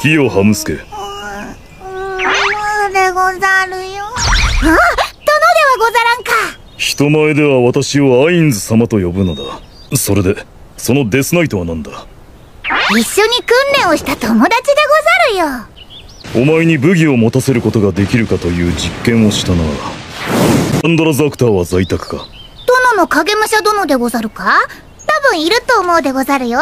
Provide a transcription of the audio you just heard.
キヨハムスケでござるよあ殿ではござらんか人前では私をアインズ様と呼ぶのだそれでそのデスナイトは何だ一緒に訓練をした友達でござるよお前に武器を持たせることができるかという実験をしたなアンドラザクターは在宅か殿の影武者殿でござるか多分いると思うでござるよ